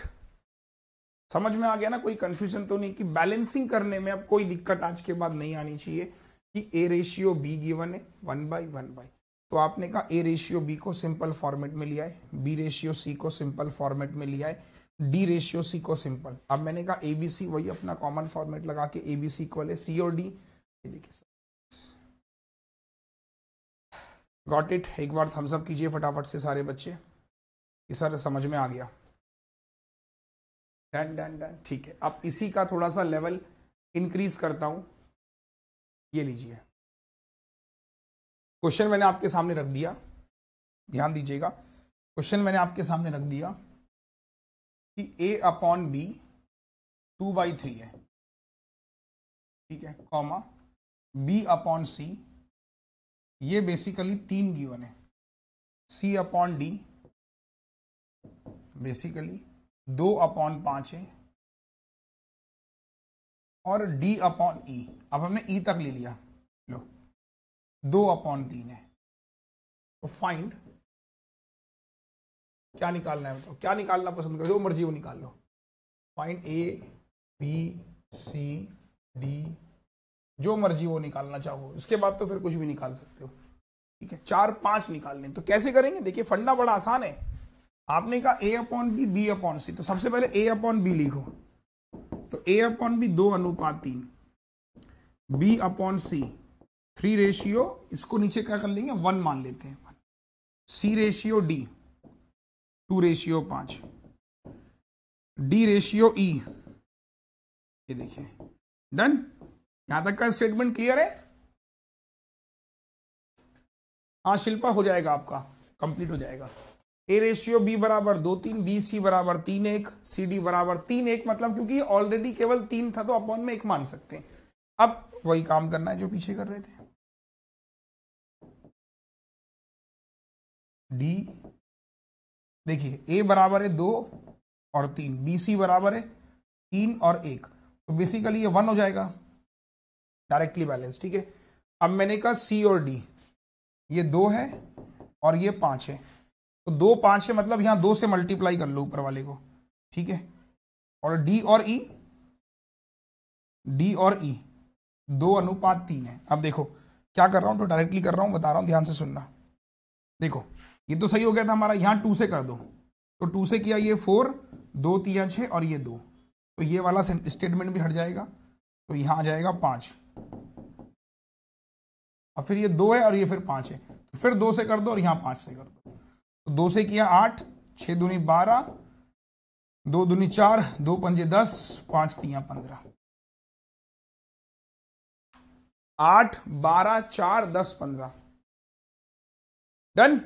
समझ में आ गया ना कोई कंफ्यूजन तो नहीं कि बैलेंसिंग करने में अब कोई दिक्कत आज के बाद नहीं आनी चाहिए कि ए रेशियो बी गिवन है वन बाई वन बाई तो आपने कहा ए रेशियो बी को सिंपल फॉर्मेट में लिया है बी रेशियो सी को सिंपल फॉर्मेट में लिया है डी रेशियो सी को सिंपल अब मैंने कहा ए बी सी वही अपना कॉमन फॉर्मेट लगा के ए बी सी इक्वल है सी और डी ये देखिए गॉट इट एक बार थम्सअप कीजिए फटाफट से सारे बच्चे ये सर समझ में आ गया डन डन डन ठीक है अब इसी का थोड़ा सा लेवल इंक्रीज करता हूं ये लीजिए क्वेश्चन मैंने आपके सामने रख दिया ध्यान दीजिएगा क्वेश्चन मैंने आपके सामने रख दिया कि A upon B two by three है ठीक है कॉमा बी अपॉन सी ये बेसिकली तीन गिवन है सी अपॉन डी बेसिकली दो अपॉन पांच है और डी अपॉन ई अब हमने ई तक ले लिया लो दो अपॉन तीन है तो फाइंड क्या निकालना है बताओ क्या निकालना पसंद करो जो मर्जी वो निकाल लो find A B C D जो मर्जी वो निकालना चाहो उसके बाद तो फिर कुछ भी निकाल सकते हो ठीक है चार पांच निकालने तो कैसे करेंगे देखिए फंडा बड़ा आसान है आपने कहा A upon B B upon C तो सबसे पहले ए अपॉन बी लिखो तो ए अपॉन बी दो अनुपात तीन B upon C three ratio इसको नीचे क्या कर लेंगे वन मान लेते हैं C ratio D two ratio पांच डी रेशियो ई ये देखिए डन यहां तक का स्टेटमेंट क्लियर है हाँ शिल्पा हो जाएगा आपका कंप्लीट हो जाएगा ए रेशियो बी बराबर दो तीन बी सी बराबर तीन एक सी डी बराबर तीन एक मतलब क्योंकि ऑलरेडी केवल तीन था तो अपॉन में एक मान सकते हैं अब वही काम करना है जो पीछे कर रहे थे डी देखिए ए बराबर है दो और तीन बी सी बराबर है तीन और एक तो बेसिकली ये वन हो जाएगा डायरेक्टली बैलेंस ठीक है अब मैंने कहा सी और डी ये दो है और ये पांच है तो दो पांच है मतलब यहां दो से मल्टीप्लाई कर लो ऊपर वाले को ठीक है और डी और ई e, डी और ई e, दो अनुपात तीन है अब देखो क्या कर रहा हूं तो डायरेक्टली कर रहा हूं बता रहा हूं ध्यान से सुनना देखो ये तो सही हो गया था हमारा यहाँ टू से कर दो तो टू से किया ये फोर दो तीन छ और ये दो तो ये वाला स्टेटमेंट भी हट जाएगा तो यहां आ जाएगा पांच और फिर ये दो है और ये फिर पांच है तो फिर दो से कर दो और यहाँ पांच से कर दो तो दो से किया आठ छह दूनी बारह दो दूनी चार दो पंजे दस पांच तिया पंद्रह आठ बारह चार दस पंद्रह डन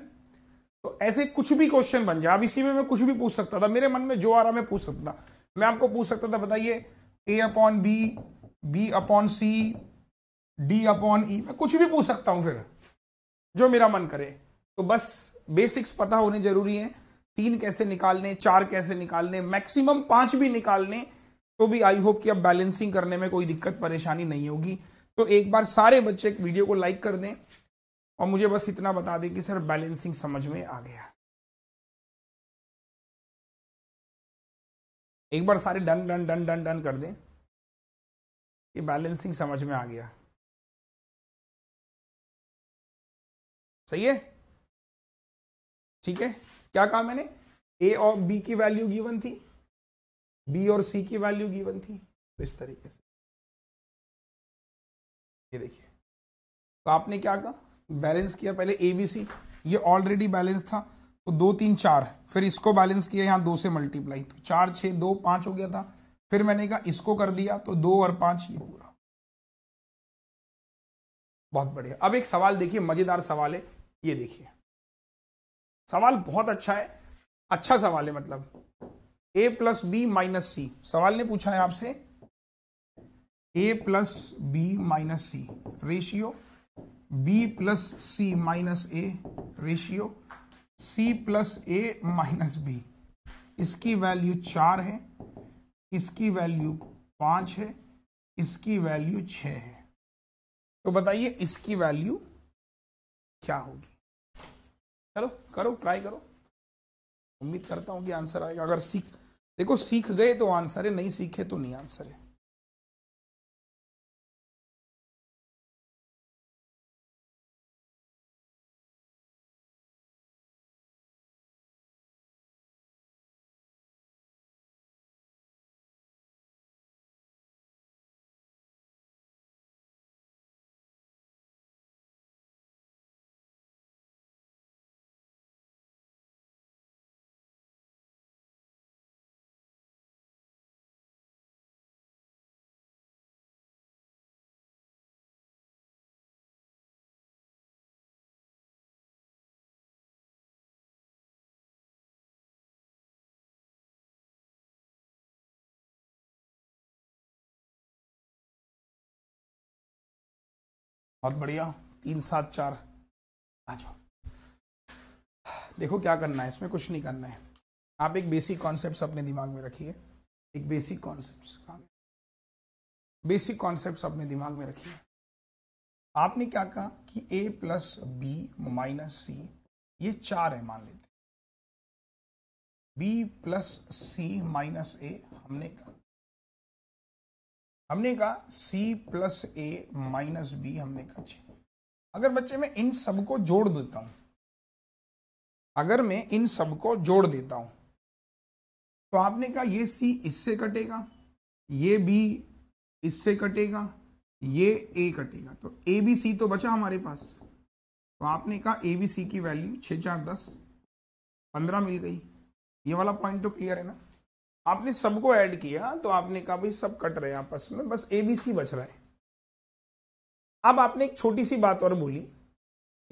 तो ऐसे कुछ भी क्वेश्चन बन जाए अब इसी में मैं कुछ भी पूछ सकता था मेरे मन में जो आ रहा मैं पूछ सकता था मैं आपको पूछ सकता था बताइए A upon B B upon C D upon E मैं कुछ भी पूछ सकता हूं फिर जो मेरा मन करे तो बस बेसिक्स पता होने जरूरी है तीन कैसे निकालने चार कैसे निकालने मैक्सिमम पांच भी निकालने तो भी आई होप कि अब बैलेंसिंग करने में कोई दिक्कत परेशानी नहीं होगी तो एक बार सारे बच्चे वीडियो को लाइक कर दें और मुझे बस इतना बता दें कि सर बैलेंसिंग समझ में आ गया एक बार सारे done done done done done कर दें कि बैलेंसिंग समझ में आ गया सही है ठीक है क्या कहा मैंने ए और बी की वैल्यू गिवन थी बी और सी की वैल्यू गिवन थी तो इस तरीके से ये देखिए तो आपने क्या कहा बैलेंस किया पहले ए बी सी ये ऑलरेडी बैलेंस था तो दो तीन चार फिर इसको बैलेंस किया यहां दो से मल्टीप्लाई तो चार छह दो पांच हो गया था फिर मैंने कहा इसको कर दिया तो दो और पांच ये पूरा बहुत बढ़िया अब एक सवाल देखिए मजेदार सवाल है ये देखिए सवाल बहुत अच्छा है अच्छा सवाल है मतलब A plus B minus C सवाल ने पूछा है आपसे A plus B minus C ratio B plus C minus A ratio C plus A minus B इसकी वैल्यू चार है इसकी वैल्यू पांच है इसकी वैल्यू छ है तो बताइए इसकी वैल्यू क्या होगी चलो करो ट्राई करो उम्मीद करता हूँ कि आंसर आएगा अगर सीख देखो सीख गए तो आंसर है नहीं सीखे तो नहीं आंसर है बहुत बढ़िया तीन सात चार आ जाओ देखो क्या करना है इसमें कुछ नहीं करना है आप एक बेसिक कॉन्सेप्ट अपने दिमाग में रखिए एक बेसिक कॉन्सेप्ट बेसिक कॉन्सेप्ट अपने दिमाग में रखिए आपने क्या कहा कि A plus B minus C ये चार है मान लेते B plus C minus A हमने कहा हमने कहा C plus A minus B हमने कहा छ अगर बच्चे मैं इन सबको जोड़ देता हूं अगर मैं इन सबको जोड़ देता हूं तो आपने कहा ये सी इससे कटेगा ये बी इससे कटेगा ये ए कटेगा तो ए बी सी तो बचा हमारे पास तो आपने कहा ए बी सी की वैल्यू छः चार दस पंद्रह मिल गई ये वाला पॉइंट तो क्लियर है ना आपने सबको ऐड किया तो आपने कहा भाई सब कट रहे हैं आपस में बस ए बी सी बच रहा है अब आपने एक छोटी सी बात और बोली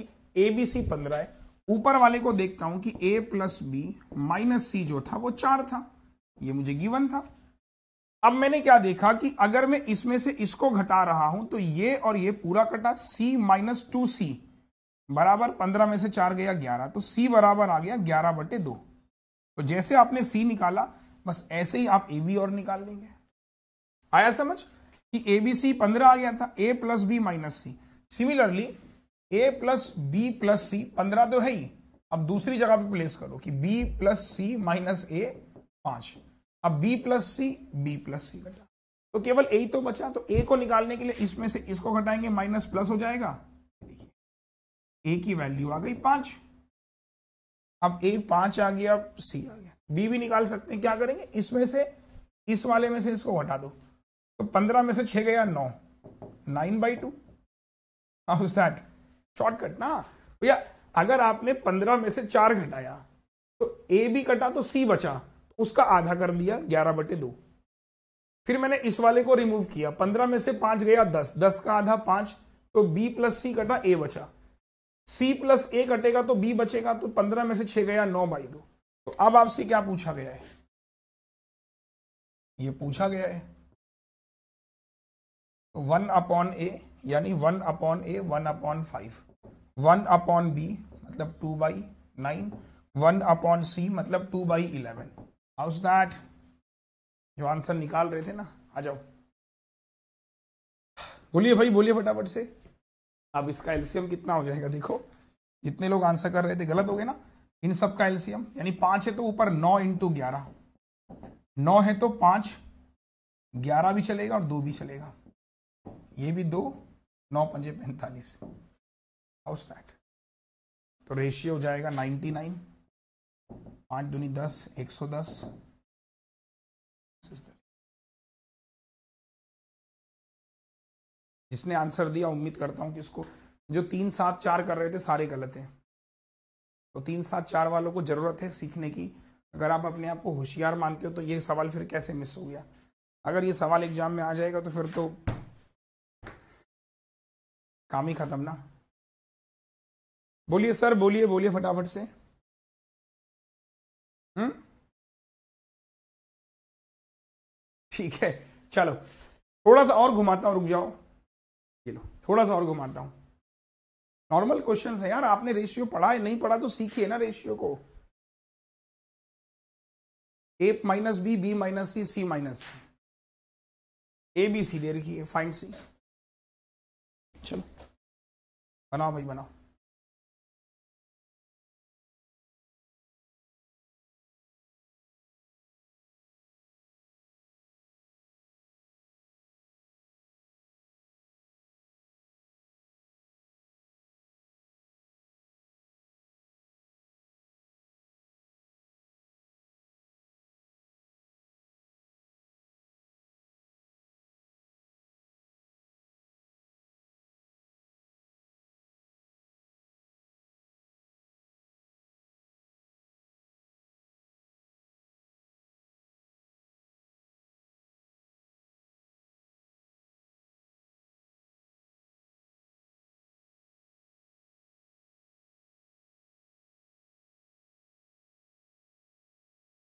कि ए बी सी पंद्रह है ऊपर वाले को देखता हूं कि A plus B minus C जो था वो चार था ये मुझे गिवन था अब मैंने क्या देखा कि अगर मैं इसमें से इसको घटा रहा हूं तो ये और ये पूरा कटा सी माइनस टू सी बराबर पंद्रह में से चार गया ग्यारह तो सी बराबर आ गया ग्यारह बटे दो तो जैसे आपने सी निकाला बस ऐसे ही आप ए बी और निकाल लेंगे आया समझ कि ए बी सी पंद्रह आ गया था A plus B minus C similarly A plus B plus C पंद्रह तो है ही अब दूसरी जगह पे प्लेस करो कि B plus C minus A पांच अब B plus C B plus C बचा तो केवल ए तो बचा तो ए को निकालने के लिए इसमें से इसको घटाएंगे माइनस प्लस हो जाएगा देखिए ए की वैल्यू आ गई पांच अब ए पांच आ गया अब सी आ गया बी भी निकाल सकते हैं क्या करेंगे इसमें से इस वाले में से इसको घटा दो तो पंद्रह में से छह गया नौ nine by two how's that shortcut ना भैया अगर आपने पंद्रह में से चार घटाया तो ए भी कटा तो सी बचा तो उसका आधा कर दिया ग्यारह बटे दो फिर मैंने इस वाले को रिमूव किया पंद्रह में से पांच गया दस दस का आधा पांच तो बी प्लस सी कटा ए बचा सी प्लस ए कटेगा तो बी बचेगा तो पंद्रह में से छह गया नौ बाई दो तो अब आपसे क्या पूछा गया है ये पूछा गया है वन अपॉन ए यानी one upon A one upon five one upon B मतलब two by nine one upon C मतलब two by eleven how's that जो आंसर निकाल रहे थे ना आ जाओ बोलिए भाई बोलिए फटाफट से अब इसका एल्सियम कितना हो जाएगा देखो जितने लोग आंसर कर रहे थे गलत हो गए ना इन सब का एलसीएम यानी पांच है तो ऊपर नौ इंटू ग्यारह नौ है तो पांच ग्यारह भी चलेगा और दो भी चलेगा ये भी दो नौ पंजे पैंतालीस हाउस दैट तो रेशियो हो जाएगा नाइनटी नाइन पांच दूनी दस एक सौ दस जिसने आंसर दिया उम्मीद करता हूं कि इसको जो तीन सात चार कर रहे थे सारे गलत हैं तो तीन सात चार वालों को ज़रूरत है सीखने की अगर आप अपने आप को होशियार मानते हो तो ये सवाल फिर कैसे मिस हो गया अगर ये सवाल एग्जाम में आ जाएगा तो फिर तो काम ही खत्म ना बोलिए सर बोलिए बोलिए फटाफट से हम्म ठीक है चलो थोड़ा सा और घुमाता हूँ रुक जाओ ये लो थोड़ा सा और घुमाता हूं नॉर्मल क्वेश्चन है यार आपने रेशियो पढ़ा है नहीं पढ़ा तो सीखिए ना रेशियो को A minus B B minus C C minus A B C दे रखी है फाइन सी चलो बनाओ भाई बनाओ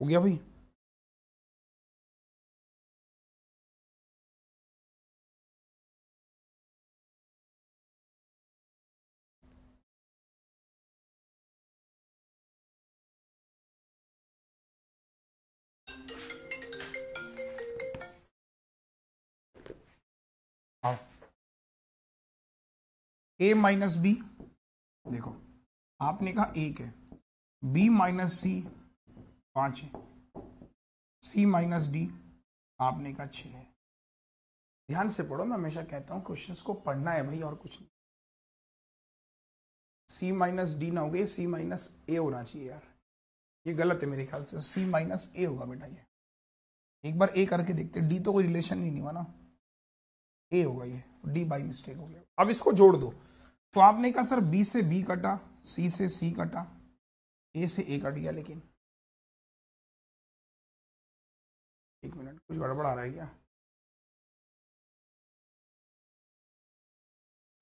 हो गया भाई ए माइनस बी देखो आपने कहा एक है बी माइनस सी पाँच है सी माइनस डी आपने का छः है ध्यान से पढ़ो मैं हमेशा कहता हूँ क्वेश्चंस को पढ़ना है भाई और कुछ नहीं सी माइनस डी ना हो गई सी माइनस ए होना चाहिए यार ये गलत है मेरे ख्याल से सी माइनस ए होगा बेटा ये एक बार ए करके देखते डी तो कोई रिलेशन नहीं हुआ ना ए होगा ये डी बाई मिस्टेक हो गया अब इसको जोड़ दो तो आपने कहा सर बी से बी कटा सी से सी कटा ए से ए कट गया लेकिन एक मिनट कुछ गड़बड़ आ रहा है क्या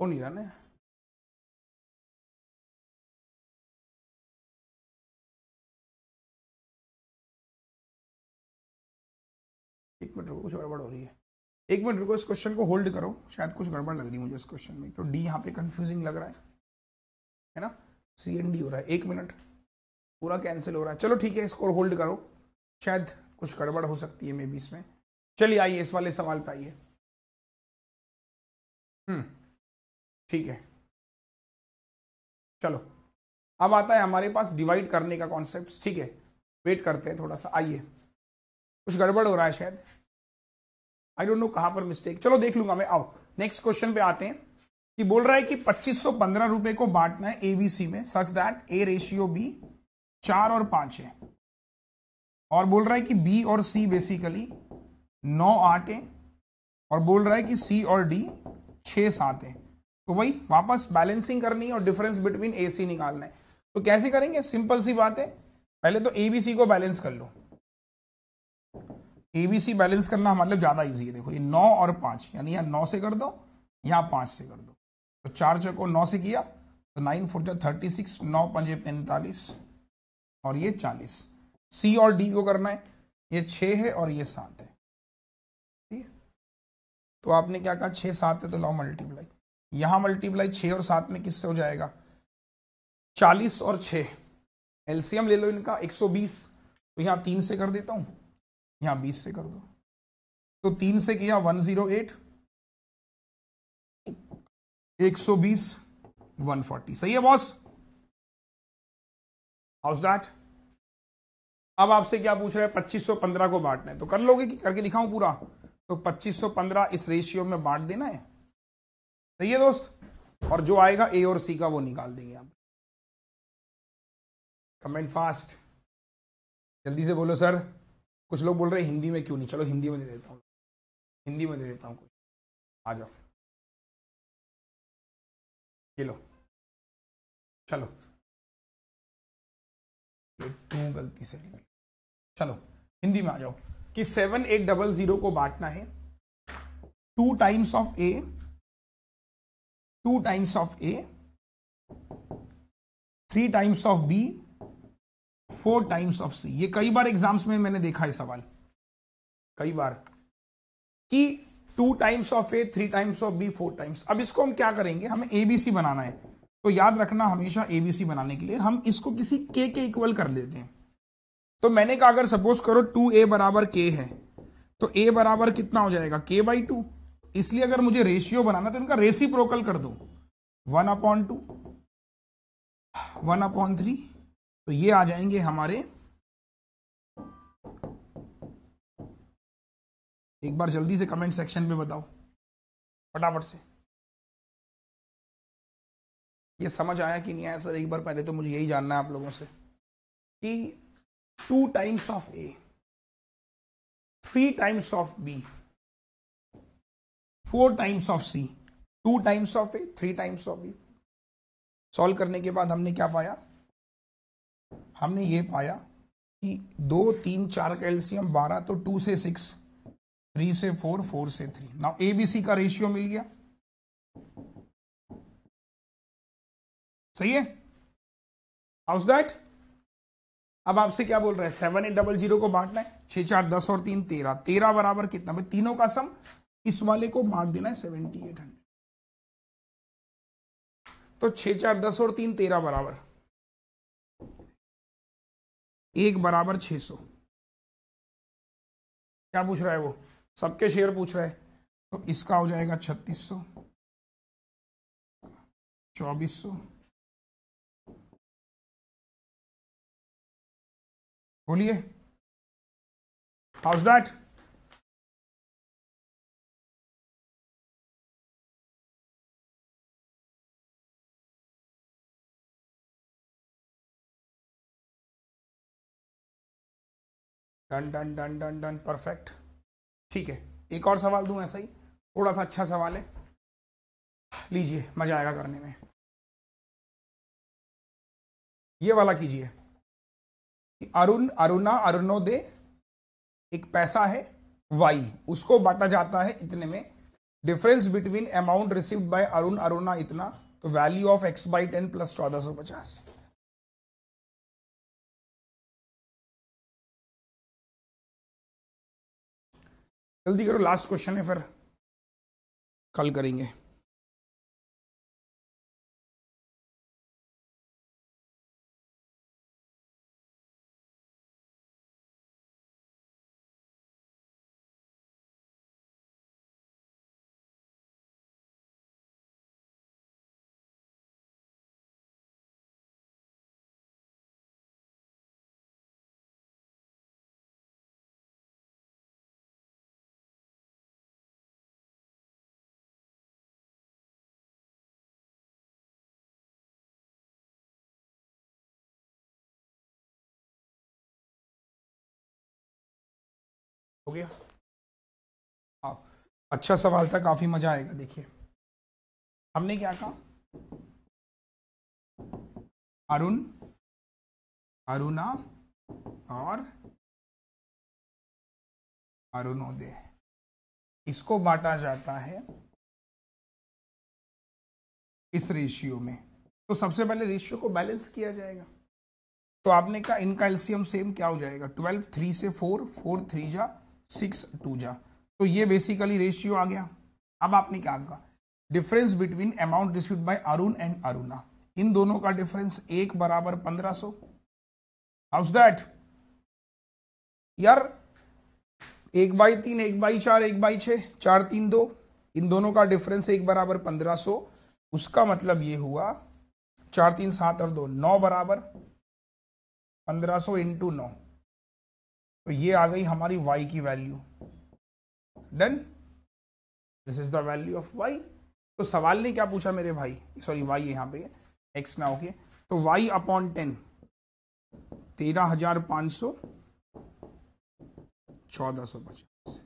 हो नहीं रहा ना एक मिनट रुको कुछ गड़बड़ हो रही है एक मिनट रुको इस क्वेश्चन को होल्ड करो शायद कुछ गड़बड़ लग रही है मुझे इस क्वेश्चन में तो डी यहाँ पे कंफ्यूजिंग लग रहा है है ना सी एन डी हो रहा है एक मिनट पूरा कैंसिल हो रहा है चलो ठीक है इसको होल्ड करो शायद कुछ गड़बड़ हो सकती है मे बी इसमें चलिए आइए इस वाले सवाल पे आइए हम्म, ठीक है चलो अब आता है हमारे पास डिवाइड करने का कॉन्सेप्ट ठीक है वेट करते हैं थोड़ा सा आइए कुछ गड़बड़ हो रहा है शायद आई डोंट नो कहां पर मिस्टेक चलो देख लूंगा मैं आओ नेक्स्ट क्वेश्चन पे आते हैं कि बोल रहा है कि पच्चीस सौ पंद्रह रुपए को बांटना है एबीसी में such that A ratio B चार और पांच है और बोल रहा है कि बी और सी बेसिकली नौ आठें और बोल रहा है कि सी और डी छः है तो वही वापस बैलेंसिंग करनी है और डिफरेंस बिटवीन ए सी निकालना है तो कैसे करेंगे सिंपल सी बात है पहले तो ए बी सी को बैलेंस कर लो ए बी सी बैलेंस करना मतलब ज़्यादा ईजी है देखो ये नौ और पांच यानी यहाँ नौ से कर दो या पांच से कर दो तो चार चको नौ से किया तो नाइन फोर जो थर्टी सिक्स नौ पंजे पैंतालीस और ये चालीस सी और डी को करना है ये छ है और ये सात है ठीक है तो आपने क्या कहा छ सात है तो लाओ मल्टीप्लाई यहां मल्टीप्लाई छः और सात में किससे हो जाएगा चालीस और छ एलसीएम ले लो इनका एक सौ बीस तो यहां तीन से कर देता हूं यहां बीस से कर दो तो तीन से किया वन जीरो एट एक सौ बीस वन फोर्टी सही है बॉस हाउस दैट अब आपसे क्या पूछ रहे हैं पंद्रह को बांटना है तो कर लोगे कि करके दिखाऊं पूरा तो 2515 इस रेशियो में बांट देना है सही है दोस्त और जो आएगा ए और सी का वो निकाल देंगे आप कमेंट फास्ट जल्दी से बोलो सर कुछ लोग बोल रहे हैं हिंदी में क्यों नहीं चलो हिंदी में दे देता हूँ हिंदी में दे देता हूँ कुछ आ जाओ चलो चलो टू गलती से चलो हिंदी में आ जाओ कि सेवन एट डबल जीरो को बांटना है two times of A two times of A three times of B four times of C ये कई बार एग्जाम्स में मैंने देखा है सवाल कई बार कि two times of A three times of B four times अब इसको हम क्या करेंगे हमें एबीसी बनाना है तो याद रखना हमेशा एबीसी बनाने के लिए हम इसको किसी के के इक्वल कर देते हैं तो मैंने कहा अगर सपोज करो टू ए बराबर के है तो ए बराबर कितना हो जाएगा के बाई टू इसलिए अगर मुझे रेशियो बनाना तो इनका रेसी प्रोकल कर दो one upon two one upon three तो ये आ जाएंगे हमारे एक बार जल्दी से कमेंट सेक्शन में बताओ फटाफट से ये समझ आया कि नहीं आया सर एक बार पहले तो मुझे यही जानना है आप लोगों से कि two times of A three times of B four times of C two times of A three times of B solve करने के बाद हमने क्या पाया हमने ये पाया कि दो तीन चार का एल्सियम बारह तो टू से सिक्स थ्री से फोर फोर से थ्री ना ए बी सी का रेशियो मिल गया सही है हाउस दैट अब आपसे क्या बोल रहा है सेवन एट डबल जीरो को बांटना है छह चार दस और तीन तेरह तेरह बराबर कितना भाई तीनों का सम इस वाले को मार्क देना है सेवेंटी एट हंड्रेड तो छह चार दस और तीन तेरह बराबर एक बराबर छह सौ क्या पूछ रहा है वो सबके शेयर पूछ रहा है तो इसका हो जाएगा छत्तीस सौ चौबीस सौ बोलिए how's that done done done done done perfect ठीक है एक और सवाल दूं ऐसा ही थोड़ा सा अच्छा सवाल है लीजिए मजा आएगा करने में ये वाला कीजिए अरुण अरुणा अरुणोदय एक पैसा है वाई उसको बांटा जाता है इतने में difference between amount receive by Arun Aruna इतना तो value of X by ten plus चौदह सौ पचास जल्दी करो लास्ट क्वेश्चन है फिर कल करेंगे हो गया हाँ अच्छा सवाल था काफ़ी मज़ा आएगा देखिए हमने क्या कहा अरुण अरुणा और अरुणोदय इसको बांटा जाता है इस रेशियो में तो सबसे पहले रेशियो को बैलेंस किया जाएगा तो आपने कहा इनका एल्सियम सेम क्या हो जाएगा ट्वेल्व थ्री से फोर फोर थ्री जा सिक्स टू जा तो ये बेसिकली रेशियो आ गया अब आपने क्या कहा difference between amount received by Arun and Aruna इन दोनों का डिफरेंस एक बराबर पंद्रह सो हाउस दैट यार एक बाई तीन एक बाई चार एक बाई छ चार तीन दो इन दोनों का डिफरेंस एक बराबर पंद्रह सो उसका मतलब ये हुआ चार तीन सात और दो नौ बराबर पंद्रह सो इंटू नौ तो ये आ गई हमारी y की value done this is the value of y तो सवाल ने क्या पूछा मेरे भाई सॉरी y यहां पे x ना होके तो y अपॉन टेन तेरह हजार पांच सौ चौदह सौ पचास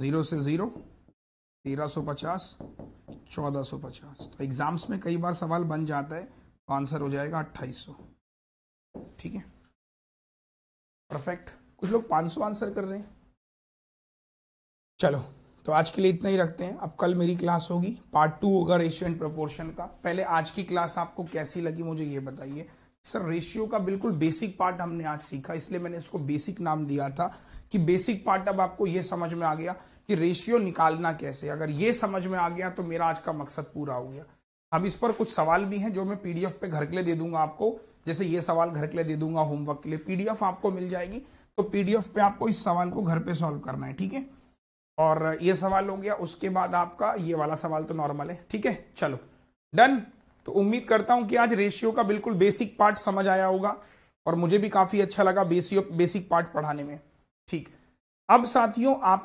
ज़ीरो से ज़ीरो तेरह सौ पचास चौदह सौ पचास तो एग्ज़ाम्स में कई बार सवाल बन जाता है तो आंसर हो जाएगा अट्ठाईस सौ ठीक है परफेक्ट कुछ लोग 500 आंसर कर रहे हैं चलो तो आज के लिए इतना ही रखते हैं अब कल मेरी क्लास होगी पार्ट टू होगा रेशियो एंड प्रोपोर्शन का पहले आज की क्लास आपको कैसी लगी मुझे ये बताइए सर रेशियो का बिल्कुल बेसिक पार्ट हमने आज सीखा इसलिए मैंने इसको बेसिक नाम दिया था कि बेसिक पार्ट अब आपको ये समझ में आ गया कि रेशियो निकालना कैसे अगर ये समझ में आ गया तो मेरा आज का मकसद पूरा हो गया अब इस पर कुछ सवाल भी हैं जो मैं पीडीएफ पे घर के लिए दे दूंगा आपको जैसे ये सवाल घर के लिए दे दूंगा होमवर्क के लिए पीडीएफ आपको मिल जाएगी तो पीडीएफ पे आपको इस सवाल को घर पे सॉल्व करना है ठीक है और ये सवाल हो गया उसके बाद आपका ये वाला सवाल तो नॉर्मल है ठीक है चलो डन तो उम्मीद करता हूं कि आज रेशियो का बिल्कुल बेसिक पार्ट समझ आया होगा और मुझे भी काफी अच्छा लगा बेसियो बेसिक पार्ट पढ़ाने में ठीक अब साथियों आप